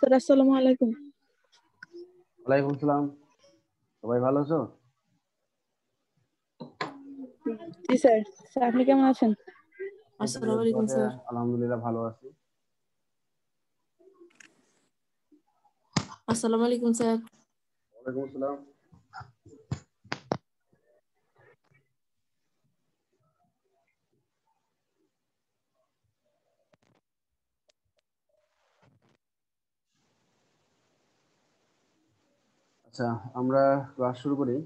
Sir আসসালামু আলাইকুম ওয়ালাইকুম সালাম সবাই ভালো আছো জি স্যার স্যার আপনি কেমন আছেন আসসালামু আলাইকুম স্যার আলহামদুলিল্লাহ ভালো আছি আসসালামু আলাইকুম স্যার ওয়ালাইকুম আসসালাম আচ্ছা আমরা ক্লাস শুরু করি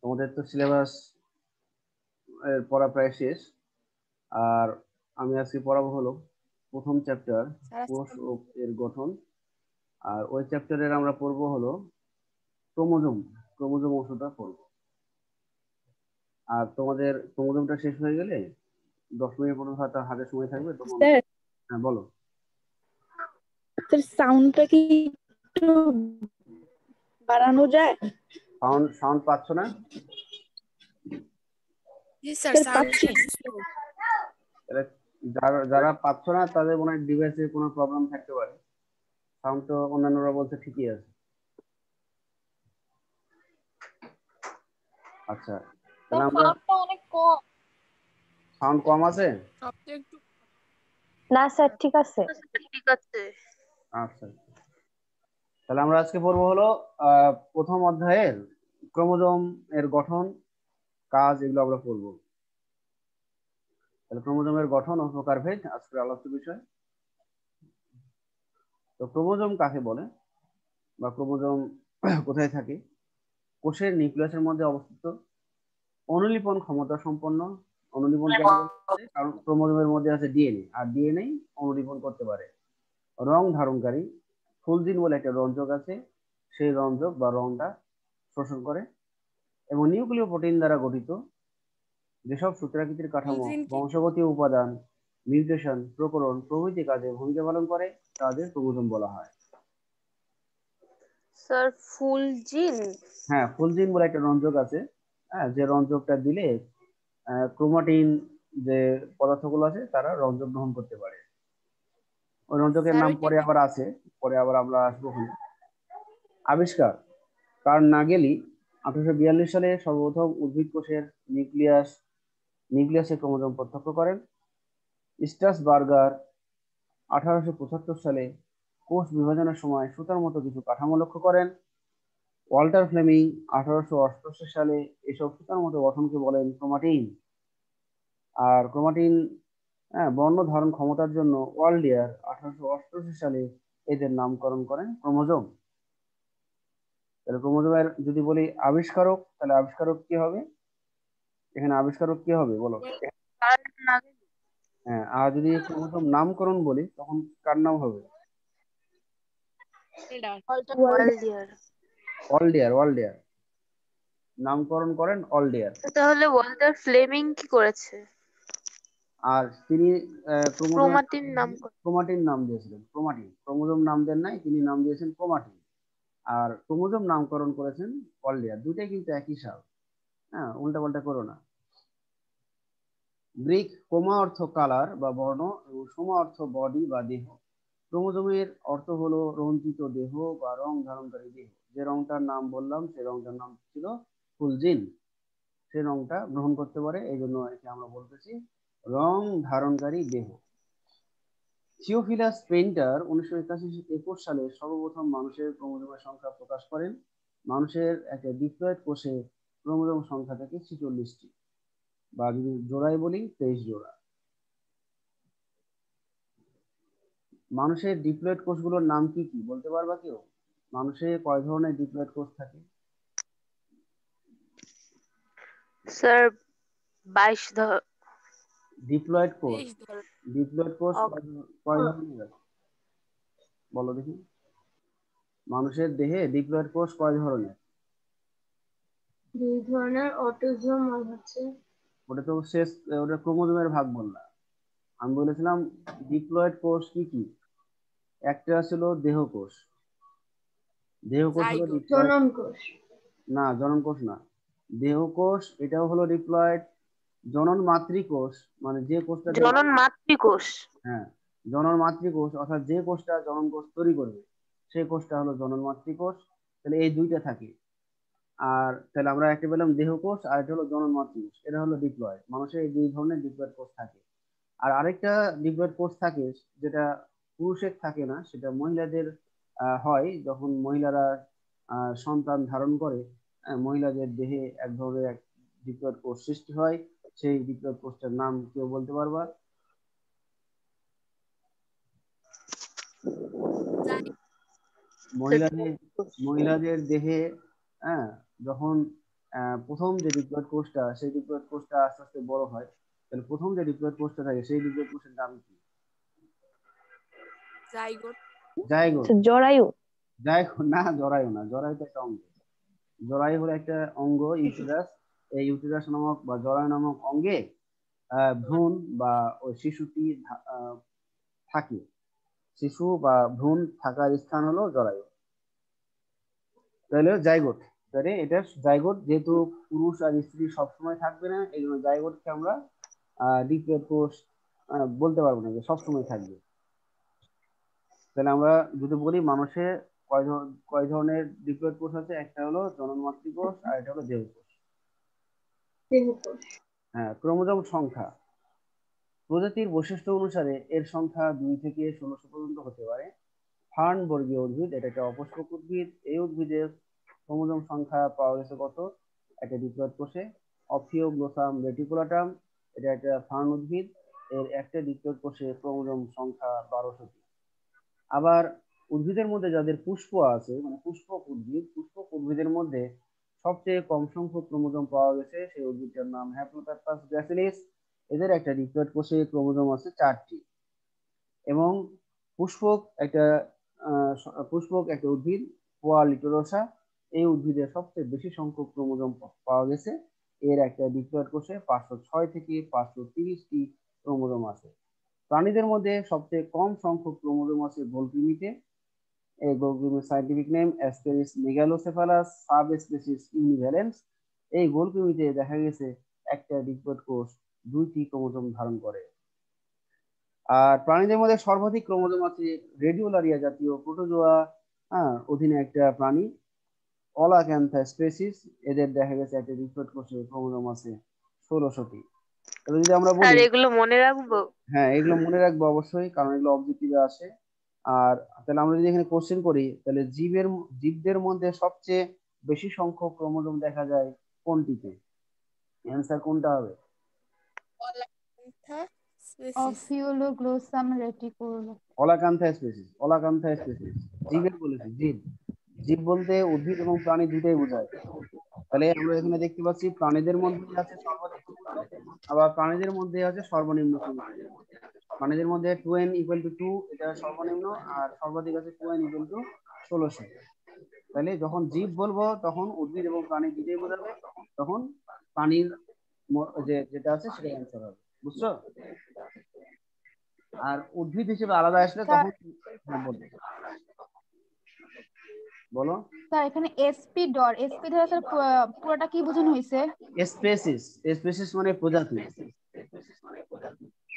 তোমাদের তো সিলেবাস এর পড়া প্রায় শেষ আর আমি আজকে পড়াবো হলো প্রথম চ্যাপ্টার কোষ ও এর গঠন আর ওই চ্যাপ্টারের আমরা পড়বো হলো ক্রোমোজোম ক্রোমোজোম অংশটা পড়ব আর তোমাদের ক্রোমোজমটা শেষ হয়ে গেলে দশ মিনিট পর্যন্ত হয়তো হাতে সময় থাকবে হ্যাঁ বলো সাউন্ডটা কি বাড়ানো যায় সাউন্ড সাউন্ড পাচ্ছ না যারা পাচ্ছ না তাদের মনে হয় ডিভাইসে কোনো প্রবলেম থাকতে পারে সাউন্ড তো অন্যান্যরা বলছে ঠিকই আছে আচ্ছা তাহলে আমরা অনেক কম সাউন্ড কম আছে না স্যার ঠিক আছে ঠিক আছে আচ্ছা তাহলে আমরা আজকে পড়বো হলো প্রথম অধ্যায়ের ক্রোমোজোম এর গঠন কাজ এগুলো আমরা পড়বো তাহলে ক্রোমোজোমের গঠন ও ভেদ আজকের আলোচ্য বিষয় তো ক্রোমোজোম কাকে বলে বা ক্রোমোজোম কোথায় থাকে কোষের নিউক্লিয়াসের মধ্যে অবস্থিত অনুলিপন ক্ষমতা সম্পন্ন অনুলিপন কারণ ক্রোমোজোমের মধ্যে আছে ডিএনএ আর ডিএনএ অনুলিপন করতে পারে রং ধারণকারী ফুলজিন বলে একটা রঞ্জক আছে সেই রঞ্জক বা রংটা শোষণ করে এবং নিউক্লিয় প্রোটিন দ্বারা গঠিত যেসব সূত্রাকৃতির কাঠামো বংশগতীয় উপাদান মিউটেশন প্রকরণ প্রভৃতি কাজে ভূমিকা পালন করে তাদের ক্রোমোজোম বলা হয় স্যার ফুলজিন হ্যাঁ ফুলজিন বলে একটা রঞ্জক আছে হ্যাঁ যে রঞ্জকটা দিলে ক্রোমাটিন যে পদার্থগুলো আছে তারা রঞ্জক গ্রহণ করতে পারে অন্যজকের নাম পরে আবার আছে পরে আবার আমরা আসবো আবিষ্কার কার নাগেলি আঠারোশো বিয়াল্লিশ সালে সর্বপ্রথম উদ্ভিদ কোষের নিউক্লিয়াস নিউক্লিয়াসের ক্রমোজম প্রত্যক্ষ করেন স্টাস বার্গার আঠারোশো পঁচাত্তর সালে কোষ বিভাজনের সময় সুতার মতো কিছু কাঠামো লক্ষ্য করেন ওয়াল্টার ফ্লেমিং আঠারোশো অষ্টআশি সালে এসব সুতার মতো গঠনকে বলেন ক্রোমাটিন আর ক্রোমাটিন হ্যাঁ বর্ণ ধারণ ক্ষমতার জন্য ওয়ার্ল্ড ইয়ার আঠারোশো অষ্টআশি সালে এদের নামকরণ করেন ক্রোমোজোম তাহলে ক্রোমোজোমের যদি বলি আবিষ্কারক তাহলে আবিষ্কারক কি হবে এখানে আবিষ্কারক কি হবে বলো হ্যাঁ আর যদি ক্রোমোজোম নামকরণ বলি তখন কার নাম হবে অলডিয়ার অলডিয়ার নামকরণ করেন অলডিয়ার তাহলে ওয়াল্টার ফ্লেমিং কি করেছে আর তিনি ক্রোমাটিন নাম ক্রোমাটিন নাম দিয়েছিলেন ক্রোমাটিন ক্রোমোজোম নাম দেন নাই তিনি নাম দিয়েছেন ক্রোমাটিন আর ক্রোমোজোম নামকরণ করেছেন কলিয়া দুটাই কিন্তু একই সাল হ্যাঁ উল্টা পাল্টা করো না গ্রিক কোমা অর্থ কালার বা বর্ণ এবং সোমা অর্থ বডি বা দেহ ক্রোমোজোমের অর্থ হলো রঞ্জিত দেহ বা রং ধারণকারী দেহ যে রংটার নাম বললাম সে রংটার নাম ছিল ফুলজিন সে রংটা গ্রহণ করতে পারে এই জন্য একে আমরা বলতেছি রং ধারণকারী দেহ থিওফিলাস পেন্টার উনিশশো একাশি একুশ সালে সর্বপ্রথম মানুষের ক্রোমোজোমের সংখ্যা প্রকাশ করেন মানুষের একটা ডিপ্লয়েড কোষে ক্রোমোজোম সংখ্যা থাকে ছিচল্লিশটি বা যদি জোড়ায় বলি তেইশ জোড়া মানুষের ডিপ্লয়েড কোষগুলোর নাম কি কি বলতে পারবা কেউ মানুষের কয় ধরনের ডিপ্লয়েড কোষ থাকে স্যার বাইশ ডিপ্লয়েড কোর্স ডিপ্লয়েড কোর্স বলো দেখি মানুষের দেহে ডিপ্লয়েড কোর্স কয় ধরনের দুই ধরনের অটোজোম হচ্ছে ওটা তো শেষ ওটা ক্রোমোজোমের ভাগ বললাম আমি বলেছিলাম ডিপ্লয়েড কোর্স কি কি একটা ছিল দেহ কোষ হলো জনন কোষ না জনন কোষ না দেহকোষ এটাও হলো ডিপ্লয়েড জনন মাতৃকোষ মানে যে কোষটা জনন মাতৃকোষ হ্যাঁ জনন মাতৃকোষ অর্থাৎ যে কোষটা জনন কোষ তৈরি করবে সেই কোষটা হলো জনন মাতৃকোষ তাহলে এই দুইটা থাকে আর তাহলে আমরা একটা পেলাম দেহকোষ আর এটা হলো জনন মাতৃকোষ এটা হলো ডিপ্লয়েড মানুষের এই দুই ধরনের ডিপ্লয়েড কোষ থাকে আর আরেকটা ডিপ্লয়েড কোষ থাকে যেটা পুরুষের থাকে না সেটা মহিলাদের হয় যখন মহিলারা সন্তান ধারণ করে মহিলাদের দেহে এক ধরনের এক ডিপ্লয়েড কোষ সৃষ্টি হয় সেই বিপ্লব পোস্টের নাম কেউ বলতে পারবা মহিলাদের মহিলাদের দেহে হ্যাঁ যখন প্রথম যে ডিপ্লয়েড কোষটা সেই ডিপ্লয়েড কোষটা আস্তে আস্তে বড় হয় তাহলে প্রথম যে ডিপ্লয়েড কোষটা থাকে সেই ডিপ্লয়েড কোষের নাম কি জাইগোট আচ্ছা, জরায়ু না জরায়ু না জরায়ু তো একটা অঙ্গ জরায়ু হলো একটা অঙ্গ ইউটিরাস এই ইউটেরাস নামক বা জরায়ু নামক অঙ্গে ভ্রূণ বা ওই শিশুটি থাকে শিশু বা ভ্রূণ থাকার স্থান হলো জরায়ু তাহলে জাইগোট তাহলে এটা জাইগোট যেহেতু পুরুষ আর স্ত্রী সবসময় থাকবে না এই জন্য জাইগোটকে আমরা ডিপ্লেট কোষ বলতে পারবো না যে সবসময় থাকবে তাহলে আমরা যদি বলি মানুষে কয় ধরনের ডিপ্লয়েড কোষ আছে একটা হলো জনন মাতৃকোষ আর এটা হলো দেহ কোষ হ্যাঁ ক্রোমোজোম সংখ্যা প্রজাতির বৈশিষ্ট্য অনুসারে এর সংখ্যা দুই থেকে ষোলোশো পর্যন্ত হতে পারে ফার্ন বর্গীয় উদ্ভিদ এটা একটা অপুষ্পক উদ্ভিদ এই উদ্ভিদের ক্রোমোজোম সংখ্যা পাওয়া গেছে কত একটা দ্বিতীয় কোষে অফিও গ্লোসাম রেটিকুলাটাম এটা একটা ফার্ন উদ্ভিদ এর একটা দ্বিতীয় কোষে ক্রোমোজোম সংখ্যা বারোশো আবার উদ্ভিদের মধ্যে যাদের পুষ্প আছে মানে পুষ্পক উদ্ভিদ পুষ্পক উদ্ভিদের মধ্যে সবচেয়ে কম সংখ্যক ক্রোমোজোম পাওয়া গেছে সেই উদ্ভিদটার নাম হ্যাপ্লোপ্যাপাস গ্রাসিলিস এদের একটা ডিপ্লয়েড কোষে ক্রোমোজোম আছে চারটি এবং পুষ্পক একটা পুষ্পক একটা উদ্ভিদ পোয়া লিটোরোসা এই উদ্ভিদের সবচেয়ে বেশি সংখ্যক ক্রোমোজোম পাওয়া গেছে এর একটা ডিপ্লয়েড কোষে পাঁচশো ছয় থেকে পাঁচশো তিরিশটি ক্রোমোজোম আছে প্রাণীদের মধ্যে সবচেয়ে কম সংখ্যক ক্রোমোজোম আছে গোলকৃমিতে A goldblum's scientific name Asteris megalocephalus subspecies univalens এই গোলকুমিতে দেখা গেছে একটা ডিগবট কোষ দুইটি ক্রোমোজোম ধারণ করে আর প্রাণীদের মধ্যে সর্বাধিক ক্রোমোজোম আছে রেডিওলারিয়া জাতীয় প্রোটোজোয়া হ্যাঁ অধীনে একটা প্রাণী অলাক্যান্থা স্পেসিস এদের দেখা গেছে একটা ডিগবট কোষে ক্রোমোজোম আছে ষোলোশোটি যদি আমরা বলি এগুলো মনে রাখবো হ্যাঁ এগুলো মনে রাখবো অবশ্যই কারণ এগুলো অবজেক্টিভে আসে আর তাহলে আমরা যদি এখানে কোশ্চেন করি তাহলে জীবের জীবদের মধ্যে সবচেয়ে বেশি সংখ্যক ক্রোমোজোম দেখা যায় কোনটিতে অ্যানসার কোনটা হবে অফিওলোগ্লোসাম অলাকান্থা স্পেসিস অলাকান্থা স্পেসিস জীবের বলেছি জীব জীব বলতে উদ্ভিদ এবং প্রাণী দুটোই বোঝায় তাহলে আমরা এখানে দেখতে পাচ্ছি প্রাণীদের মধ্যে আছে আবার প্রাণীদের মধ্যে আছে সর্বনিম্ন প্রাণীদের মধ্যে two N equal to two এটা সর্বনিম্ন আর সর্বাধিক আছে টু এন ইকুয়াল টু ষোলোশো তাহলে যখন জীব বলবো তখন উদ্ভিদ এবং প্রাণী দুটোই বোঝাবে তখন প্রাণীর যে যেটা আছে সেটা অ্যান্সার হবে বুঝছো আর উদ্ভিদ হিসেবে আলাদা আসলে তখন হ্যাঁ, বলবে বলো স্যার এখানে এসপি এসপি ধরে স্যার পুরোটা কি স্পেসিস স্পেসিস মানে প্রজাতি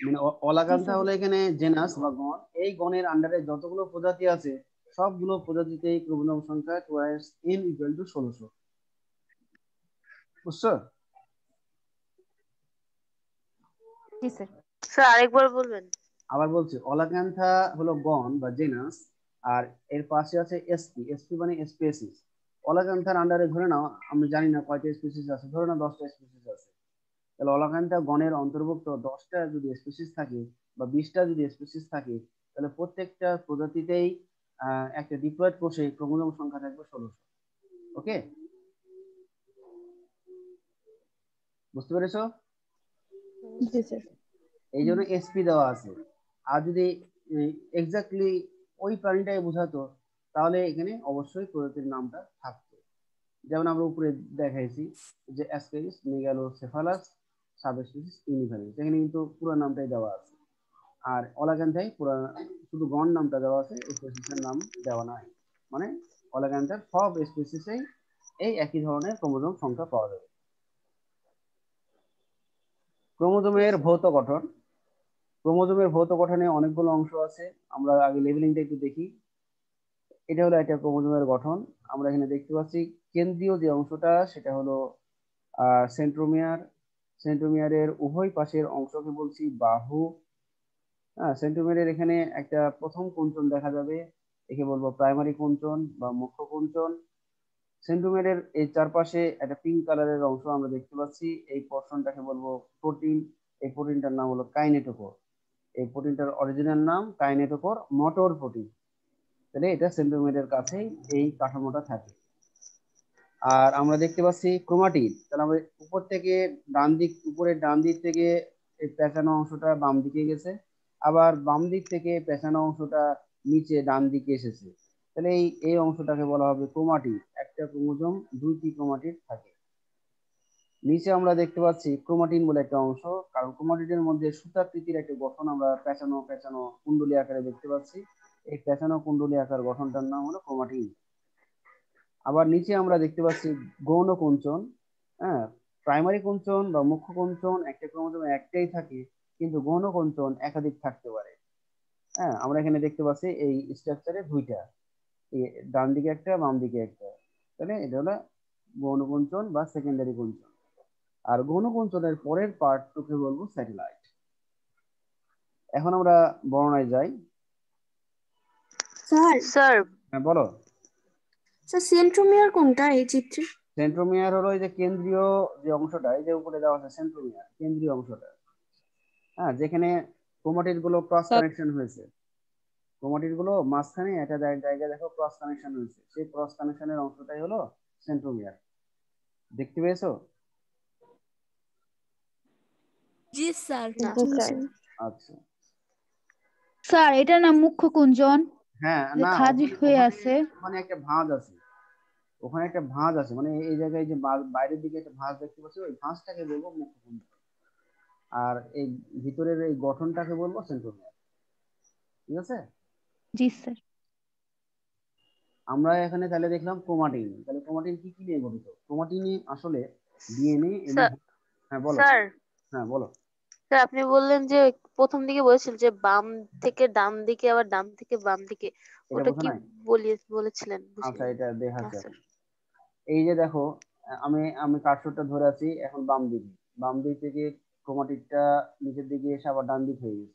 মানে হলো এখানে জেনাস বা গণ এই গণের আন্ডারে যতগুলো প্রজাতি আছে সবগুলো প্রজাতিতে এই ক্রোমোজোম সংখ্যা 2s n ইকুয়াল টু বুঝছো স্যার আরেকবার বলবেন আবার বলছি অলাকান্থা হলো গণ বা জেনাস আর এর পাশে আছে এসপি এসপি মানে স্পেসিস অলাকান্থার আন্ডারে ধরে নাও আমি জানি না কয়টা স্পেসিস আছে ধরে নাও দশটা স্পেসিস আছে তাহলে অলাকান্থা গণের অন্তর্ভুক্ত দশটা যদি স্পেসিস থাকে বা বিশটা যদি স্পেসিস থাকে তাহলে প্রত্যেকটা প্রজাতিতেই একটা ডিপ্লয়েড কোষে ক্রমোজম সংখ্যা থাকবে ষোলোশো ওকে বুঝতে পেরেছো এই জন্য এসপি দেওয়া আছে আর যদি এক্স্যাক্টলি ওই প্রাণীটাই বোঝাতো তাহলে এখানে অবশ্যই প্রজাতির নামটা থাকতো যেমন আমরা উপরে দেখাইছি যে অ্যাসপেরিস মেগালোসেফালাস সাবস্পেসিস ইউনিভারিস এখানে কিন্তু পুরো নামটাই দেওয়া আছে আর অলাকান্থায় পুরা শুধু গণ নামটা দেওয়া আছে স্পেসিসের নাম দেওয়া নাই মানে অলাকান্থার সব স্পেসিসেই এই একই ধরনের ক্রোমোজোম সংখ্যা পাওয়া যাবে ক্রোমোজোমের ভৌত গঠন ক্রোমোজোমের ভৌত গঠনে অনেকগুলো অংশ আছে আমরা আগে লেভেলিংটা একটু দেখি এটা হলো একটা ক্রোমোজোমের গঠন আমরা এখানে দেখতে পাচ্ছি কেন্দ্রীয় যে অংশটা সেটা হলো সেন্ট্রোমিয়ার সেন্ট্রোমিয়ারের উভয় পাশের অংশকে বলছি বাহু হ্যাঁ সেন্ট্রোমিয়ারের এখানে একটা প্রথম কুঞ্চন দেখা যাবে একে বলবো প্রাইমারি কুঞ্চন বা মুখ্য কুঞ্চন সেন্ট্রোমিয়ারের এই চারপাশে একটা পিঙ্ক কালারের অংশ আমরা দেখতে পাচ্ছি এই পোর্শনটাকে বলবো প্রোটিন এই প্রোটিনটার নাম হলো কাইনেটোকোর এই প্রোটিনটার অরিজিনাল নাম কাইনেটোকোর মোটর প্রোটিন তাহলে এটা এর কাছেই এই কাঠামোটা থাকে আর আমরা দেখতে পাচ্ছি ক্রোমাটিড তাহলে আমরা উপর থেকে ডান দিক উপরের ডান দিক থেকে এই পেঁচানো অংশটা বাম দিকে গেছে আবার বাম দিক থেকে পেঁচানো অংশটা নিচে ডান দিকে এসেছে তাহলে এই এই অংশটাকে বলা হবে ক্রোমাটিড একটা ক্রোমোজোম দুইটি ক্রোমাটিড থাকে নিচে আমরা দেখতে পাচ্ছি ক্রোমাটিন বলে একটা অংশ কারণ ক্রোমাটিনের মধ্যে সুতাকৃতির একটা গঠন আমরা পেঁচানো পেঁচানো কুণ্ডলী আকারে দেখতে পাচ্ছি এই পেঁচানো কুণ্ডলী আকার গঠনটার নাম হলো ক্রোমাটিন আবার নিচে আমরা দেখতে পাচ্ছি গৌণ কুঞ্চন হ্যাঁ প্রাইমারি কুঞ্চন বা মুখ্য কুঞ্চন একটা ক্রোমোজোম একটাই থাকে কিন্তু গৌণ কুঞ্চন একাধিক থাকতে পারে হ্যাঁ আমরা এখানে দেখতে পাচ্ছি এই স্ট্রাকচারে দুইটা ডান দিকে একটা বাম দিকে একটা তাহলে এটা হলো গৌণ কুঞ্চন বা সেকেন্ডারি কুঞ্চন আর গৌণক অঞ্চলের পরের পার্টটুকে বলবো স্যাটেলাইট এখন আমরা বর্ণায় যাই স্যার স্যার হ্যাঁ বলো স্যার সেন্ট্রোমিয়ার কোনটা এই চিত্রে সেন্ট্রোমিয়ার হলো এই যে কেন্দ্রীয় যে অংশটা এই যে উপরে দেওয়া আছে সেন্ট্রোমিয়ার কেন্দ্রীয় অংশটা হ্যাঁ যেখানে ক্রোমাটিড গুলো ক্রস কানেকশন হয়েছে ক্রোমাটিড গুলো মাঝখানে একটা জায়গায় দেখো ক্রস কানেকশন হয়েছে সেই ক্রস কানেকশনের অংশটাই হলো সেন্ট্রোমিয়ার দেখতে পেয়েছো জি স্যার আচ্ছা স্যার মুখ্য কুঞ্জন হ্যাঁ না খাজি হয়ে আছে মানে একটা ভাঁজ আছে ওখানে একটা ভাঁজ আছে মানে এই জায়গায় যে বাইরের দিকে একটা ভাঁজ দেখতে পাচ্ছি ওই ভাঁজটাকে বলবো মুখ্য কুঞ্জন আর এই ভিতরের এই গঠনটাকে বলবো সেন্ট্রোমিয়ার ঠিক আছে জি স্যার আমরা এখানে তাহলে দেখলাম ক্রোমাটিন তাহলে ক্রোমাটিন কি কি নিয়ে গঠিত ক্রোমাটিন আসলে ডিএনএ হ্যাঁ বলো স্যার হ্যাঁ বলো স্যার আপনি বললেন যে প্রথম দিকে বলেছিলেন যে বাম থেকে ডান দিকে আবার ডান থেকে বাম দিকে ওটা কি বলেছিলেন আচ্ছা এটা দেখা আচ্ছা। এই যে দেখো আমি আমি কার্সরটা ধরে আছি এখন বাম দিকে বাম দিক থেকে ক্রোমাটিকটা নিচের দিকে এসে আবার ডান দিক হয়ে গেছে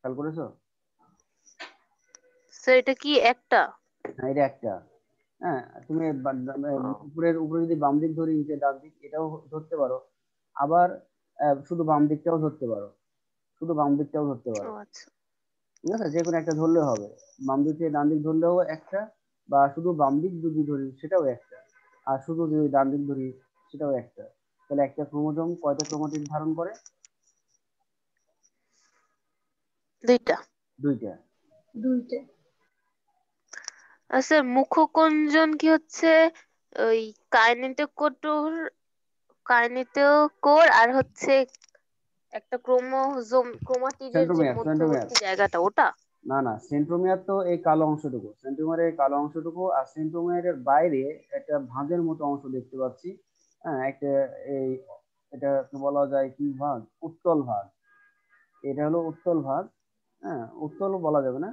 খেয়াল করেছো স্যার এটা কি একটা হ্যাঁ এটা একটা হ্যাঁ তুমি উপরের উপরে যদি বাম দিক ধরে নিচে ডান দিক এটাও ধরতে পারো আবার শুধু বাম দিকটাও ধরতে পারো শুধু বাম দিকটাও ধরতে পারো আচ্ছা। ঠিক আছে যে কোনো একটা ধরলে হবে বাম দিক থেকে ডান দিক ধরলেও একটা বা শুধু বাম দিক যদি ধরি সেটাও একটা আর শুধু যদি ডান দিক ধরি সেটাও একটা তাহলে একটা ক্রোমোজোম কয়টা ক্রোমাটিন ধারণ করে দুইটা দুইটা দুইটা আচ্ছা মুখকঞ্জন কি হচ্ছে ওই কাইনেটোকোটোর কার্নিতেও কোর আর হচ্ছে একটা ক্রোমোজোম ক্রোমাটিডের যে মধ্যবর্তী জায়গাটা ওটা না না সেন্ট্রোমিয়ার তো এই কালো অংশটুকু সেন্ট্রোমিয়ারের কালো অংশটুকু আর সেন্ট্রোমিয়ারের বাইরে একটা ভাঁজের মতো অংশ দেখতে পাচ্ছি হ্যাঁ একটা এই এটা বলা যায় কি ভাগ উত্তল ভাগ এটা হলো উত্তল ভাগ হ্যাঁ উত্তল বলা যাবে না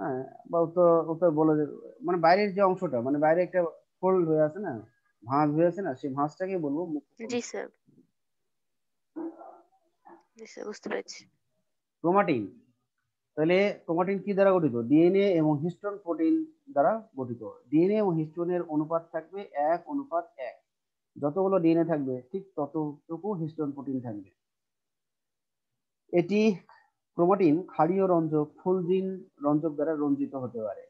হ্যাঁ বা উত্তর উত্তর বলা যাবে মানে বাইরের যে অংশটা মানে বাইরে একটা ফোল্ড হয়ে আছে না ভাঁজ আছে না সেই ভাঁজটাকে বলবো জি স্যার জি স্যার বুঝতে পেরেছি ক্রোমাটিন তাহলে ক্রোমাটিন কি দ্বারা গঠিত ডিএনএ এবং হিস্টোন প্রোটিন দ্বারা গঠিত ডিএনএ এবং হিস্টোনের অনুপাত থাকবে এক অনুপাত এক যতগুলো ডিএনএ থাকবে ঠিক ততটুকু হিস্টোন প্রোটিন থাকবে এটি ক্রোমাটিন ক্ষারীয় রঞ্জক ফুলজিন রঞ্জক দ্বারা রঞ্জিত হতে পারে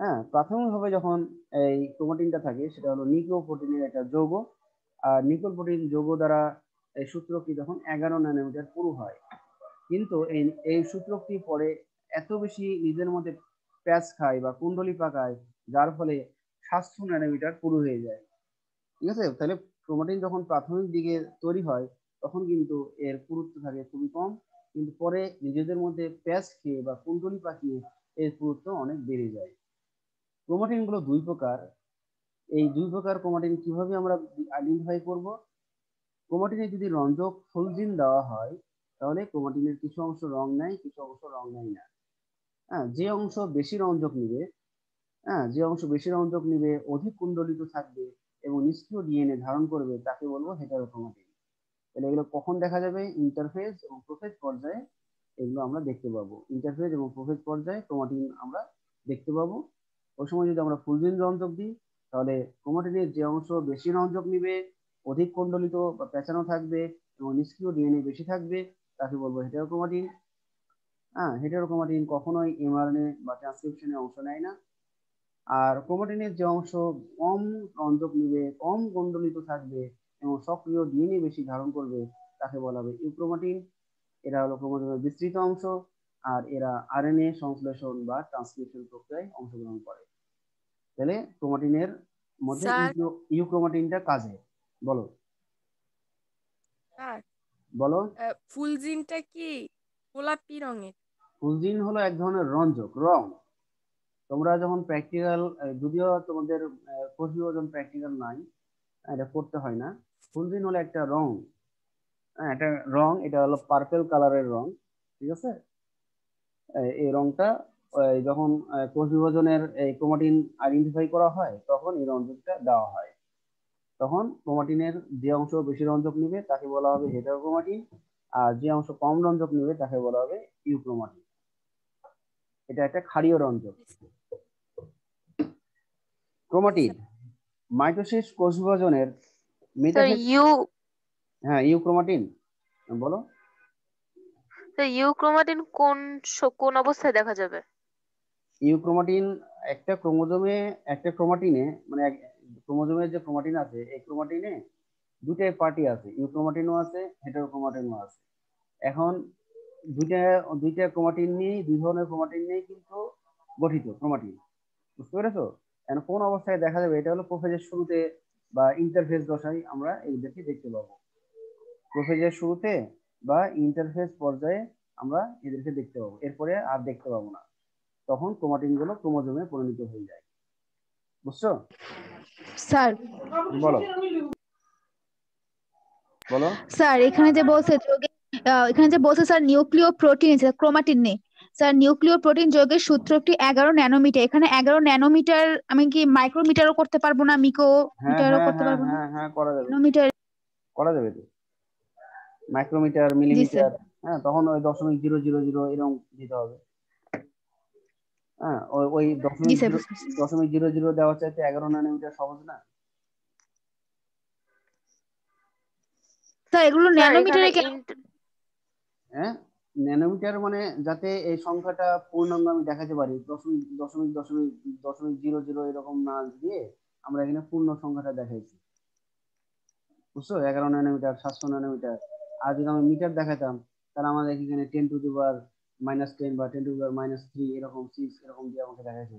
হ্যাঁ প্রাথমিকভাবে যখন এই ক্রোমাটিনটা থাকে সেটা হলো নিক্লোপ্রোটিনের একটা যৌগ আর প্রোটিন যৌগ দ্বারা এই সূত্রকটি তখন এগারো ন্যানোমিটার পুরু হয় কিন্তু এই এই সূত্রকটি পরে এত বেশি নিজের মধ্যে প্যাচ খায় বা কুণ্ডলি পাকায় যার ফলে সাতশো ন্যানোমিটার পুরু হয়ে যায় ঠিক আছে তাহলে ক্রোমাটিন যখন প্রাথমিক দিকে তৈরি হয় তখন কিন্তু এর পুরুত্ব থাকে খুবই কম কিন্তু পরে নিজেদের মধ্যে প্যাচ খেয়ে বা কুণ্ডলি পাকিয়ে এর পুরুত্ব অনেক বেড়ে যায় ক্রোমাটিন গুলো দুই প্রকার এই দুই প্রকার ক্রোমাটিন কিভাবে আমরা আইডেন্টিফাই করব ক্রোমাটিনে যদি রঞ্জক ফুলজিন দেওয়া হয় তাহলে ক্রোমাটিনের কিছু অংশ রং নাই কিছু অংশ রং নাই না হ্যাঁ যে অংশ বেশি রঞ্জক নিবে হ্যাঁ যে অংশ বেশি রঞ্জক নিবে অধিক কুণ্ডলিত থাকবে এবং নিষ্ক্রিয় ডিএনএ ধারণ করবে তাকে বলবো হেটারোক্রোমাটিন তাহলে এগুলো কখন দেখা যাবে ইন্টারফেজ এবং প্রোফেজ পর্যায়ে এগুলো আমরা দেখতে পাবো ইন্টারফেজ এবং প্রোফেজ পর্যায়ে ক্রোমাটিন আমরা দেখতে পাবো ওই সময় যদি আমরা ফুলজিন রঞ্জক দিই তাহলে ক্রোমাটিনের যে অংশ বেশি রঞ্জক নিবে অধিক কুণ্ডলিত বা পেঁচানো থাকবে এবং নিষ্ক্রিয় ডিএনএ বেশি থাকবে তাকে বলবো হেটারোক্রোমাটিন হ্যাঁ হেটারোক্রোমাটিন কখনোই এমআরএনএ বা ট্রান্সক্রিপশনে অংশ নেয় না আর ক্রোমাটিনের যে অংশ কম রঞ্জক নিবে কম কুণ্ডলিত থাকবে এবং সক্রিয় ডিএনএ বেশি ধারণ করবে তাকে বলা হবে ইউক্রোমাটিন এটা হলো ক্রোমাটিনের বিস্তৃত অংশ আর এরা আরএনএ সংশ্লেষণ বা ট্রান্সক্রিপশন প্রক্রিয়ায় অংশগ্রহণ করে তাহলে ক্রোমাটিনের মধ্যে ইউক্রোমাটিনটা কাজে বলো স্যার বলো ফুলজিনটা কি গোলাপি রঙের ফুলজিন হলো এক ধরনের রঞ্জক রং তোমরা যখন প্র্যাকটিক্যাল যদিও তোমাদের কোর্সেও যখন প্র্যাকটিক্যাল নাই এটা করতে হয় না ফুলজিন হলো একটা রং হ্যাঁ এটা রং এটা হলো পার্পেল কালারের রং ঠিক আছে এই রংটা যখন কোষ বিভাজনের এই ক্রোমাটিন আইডেন্টিফাই করা হয় তখন এই রঞ্জকটা দেওয়া হয় তখন ক্রোমাটিনের যে অংশ বেশি রঞ্জক নিবে তাকে বলা হবে হেটারোক্রোমাটিন আর যে অংশ কম রঞ্জক নিবে তাকে বলা হবে ইউক্রোমাটিন এটা একটা ক্ষারীয় রঞ্জক ক্রোমাটিন মাইটোসিস কোষ বিভাজনের হ্যাঁ ইউক্রোমাটিন বলো তো ইউক্রোমাটিন কোন কোন অবস্থায় দেখা যাবে ইউক্রোমাটিন একটা ক্রোমোজোমে একটা ক্রোমাটিনে মানে ক্রোমোজোমে যে ক্রোমাটিন আছে এই ক্রোমাটিনে দুটাই পার্টি আছে ইউক্রোমাটিনও আছে হেটারোক্রোমাটিনও আছে এখন দুইটা দুইটা ক্রোমাটিন নিয়ে দুই ধরনের ক্রোমাটিন নিয়েই কিন্তু গঠিত ক্রোমাটিন বুঝতে পেরেছো এখন কোন অবস্থায় দেখা যাবে এটা হলো প্রোফেজের শুরুতে বা ইন্টারফেস দশায় আমরা এইদেরকে দেখতে পাবো প্রোফেজের শুরুতে বা ইন্টারফেস পর্যায়ে আমরা এদেরকে দেখতে পাবো এরপরে আর দেখতে পাবো না তখন ক্রোমাটিন গুলো ক্রোমোজোমে পরিণত হয়ে যায় বুঝছো স্যার বলো বলো স্যার এখানে যে বলছে যোগে এখানে যে বলছে স্যার নিউক্লিয় প্রোটিন আছে ক্রোমাটিন নেই স্যার নিউক্লিয় প্রোটিন যোগের সূত্রটি এগারো ন্যানোমিটার এখানে এগারো ন্যানোমিটার আমি কি মাইক্রোমিটারও করতে পারবো না মিকো মিটারও হ্যাঁ, করতে হ্যাঁ, পারবো না হ্যাঁ, হ্যাঁ করা যাবে ন্যানোমিটার করা যাবে তো মাইক্রোমিটার মিলিমিটার হ্যাঁ তখন ওই দশমিক জিরো জিরো জিরো এরকম দিতে হবে হ্যাঁ ওই দশমিক জিরো জিরো দেওয়া চাইতে এগারো ন্যানোমিটার সহজ না হ্যাঁ ন্যানোমিটার মানে যাতে এই সংখ্যাটা পূর্ণাঙ্গ আমি দেখাতে পারি দশমিক দশমিক দশমিক দশমিক জিরো জিরো এরকম না দিয়ে আমরা এখানে পূর্ণ সংখ্যাটা দেখাইছি বুঝছো এগারো ন্যানোমিটার সাতশো ন্যানোমিটার আর যদি আমরা মিটার দেখাতাম তাহলে আমাদের এখানে ten to the power minus ten বা ten to the power minus three এরকম সিক্স এরকম দিয়ে আমাকে দেখাইছে